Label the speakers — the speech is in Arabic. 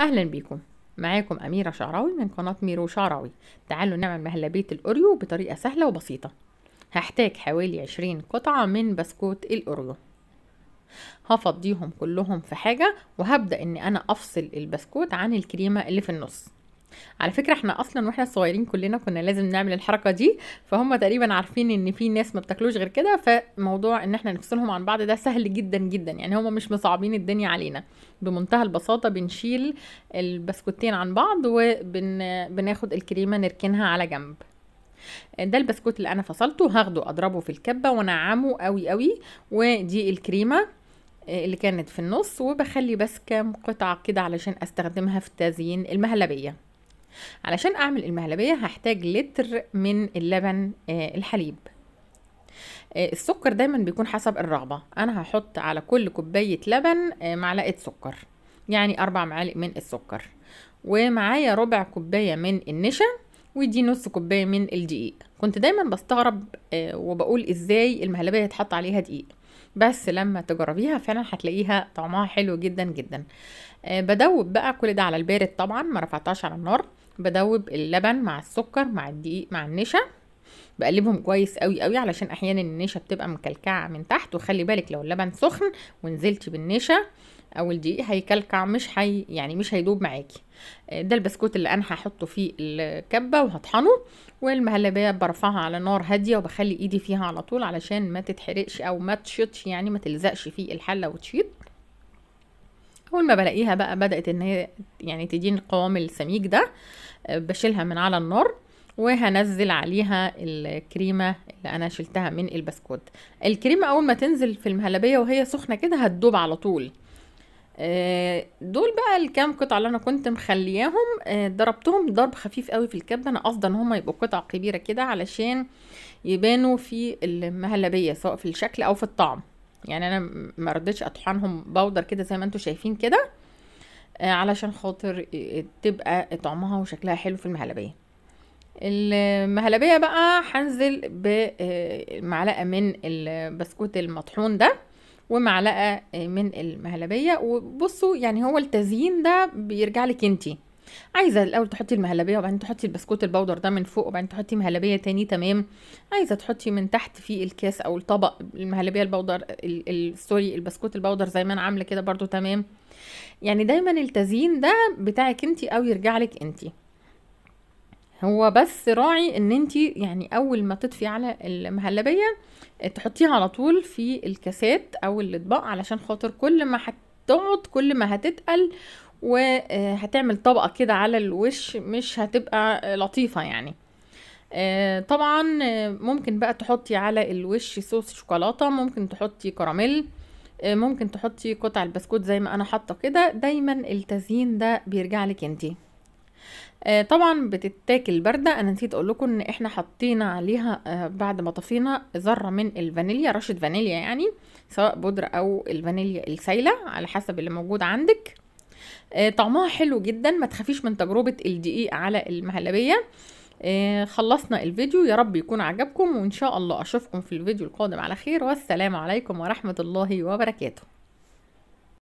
Speaker 1: أهلا بيكم معاكم أميرة شعراوي من قناة ميرو شعراوي تعالوا نعمل مهلبية الأوريو بطريقة سهلة وبسيطة هحتاج حوالي 20 قطعة من بسكوت الأوريو هفضيهم كلهم في حاجة وهبدأ إن أنا أفصل البسكوت عن الكريمة اللي في النص على فكره احنا اصلا واحنا صغيرين كلنا كنا لازم نعمل الحركه دي فهم تقريبا عارفين ان في ناس ما بتاكلوش غير كده فموضوع ان احنا نفصلهم عن بعض ده سهل جدا جدا يعني هم مش مصعبين الدنيا علينا بمنتهى البساطه بنشيل البسكوتين عن بعض وبناخد الكريمه نركنها على جنب ده البسكوت اللي انا فصلته هاخده اضربه في الكبه وانعمه قوي قوي ودي الكريمه اللي كانت في النص وبخلي بس كام قطعه كده علشان استخدمها في تزيين المهلبيه علشان اعمل المهلبيه هحتاج لتر من اللبن آه، الحليب آه، السكر دايما بيكون حسب الرغبه انا هحط على كل كوبايه لبن آه، معلقه سكر يعني اربع معالق من السكر ومعايا ربع كوبايه من النشا ودي نص كوبايه من الدقيق كنت دايما بستغرب وبقول ازاي المهلبيه يتحط عليها دقيق بس لما تجربيها فعلا هتلاقيها طعمها حلو جدا جدا بدوب بقى كل ده على البارد طبعا ما رفعتهاش على النار بدوب اللبن مع السكر مع الدقيق مع النشا بقلبهم كويس قوي قوي علشان احيانا النشا بتبقى مكلكعه من تحت وخلي بالك لو اللبن سخن ونزلتي بالنشا او الدقيق هيكلكع مش هي يعني مش هيدوب معاكي آه، ده البسكوت اللي انا هحطه فيه الكبه وهطحنه والمهلبيه برفعها على نار هاديه وبخلي ايدي فيها على طول علشان ما تتحرقش او ما تشطش يعني ما تلزقش في الحله وتشيط اول ما بلاقيها بقى بدات ان هي يعني تدين القوام السميك ده آه، بشيلها من على النار وهنزل عليها الكريمة اللي أنا شلتها من البسكوت الكريمة أول ما تنزل في المهلبية وهي سخنة كده هتدوب على طول آه، دول بقى الكام قطعة اللي أنا كنت مخلياهم آه، ضربتهم ضرب خفيف قوي في الكبة أنا قصدي إن هما يبقوا قطع كبيرة كده علشان يبانوا في المهلبية سواء في الشكل أو في الطعم يعني انا ما رضيتش اطحنهم بودر كده زي ما انتم شايفين كده آه، علشان خاطر تبقى طعمها وشكلها حلو في المهلبيه المهلبيه بقى هنزل بمعلقه آه، من البسكوت المطحون ده ومعلقه من المهلبيه وبصوا يعني هو التزيين ده بيرجع لك انتي عايزه الاول تحطي المهلبيه وبعدين تحطي البسكوت البودر ده من فوق وبعدين تحطي مهلبيه تاني تمام عايزه تحطي من تحت في الكاس او الطبق المهلبيه البودر سوري البسكوت البودر زي ما انا عامله كده برده تمام يعني دايما التزيين ده بتاعك انت او يرجع لك انت هو بس راعي ان انت يعني اول ما تطفي على المهلبيه تحطيها على طول في الكاسات او الاطباق علشان خاطر كل ما هتقعد كل ما هتتقل وهتعمل طبقة كده على الوش مش هتبقى لطيفة يعني آه، طبعا آه، ممكن بقى تحطي على الوش صوص شوكولاتة ممكن تحطي كراميل آه، ممكن تحطي قطع البسكوت زي ما انا حاطه كده دايما التزيين ده بيرجع لك انتي طبعا بتتاكل بارده انا نسيت اقول لكم ان احنا حطينا عليها بعد ما طفينا ذره من الفانيليا رشه فانيليا يعني سواء بودره او الفانيليا السايله على حسب اللي موجود عندك آه، طعمها حلو جدا ما تخافيش من تجربة الدقيق على المهلبية آه، خلصنا الفيديو يا رب يكون عجبكم وإن شاء الله أشوفكم في الفيديو القادم على خير والسلام عليكم ورحمة الله وبركاته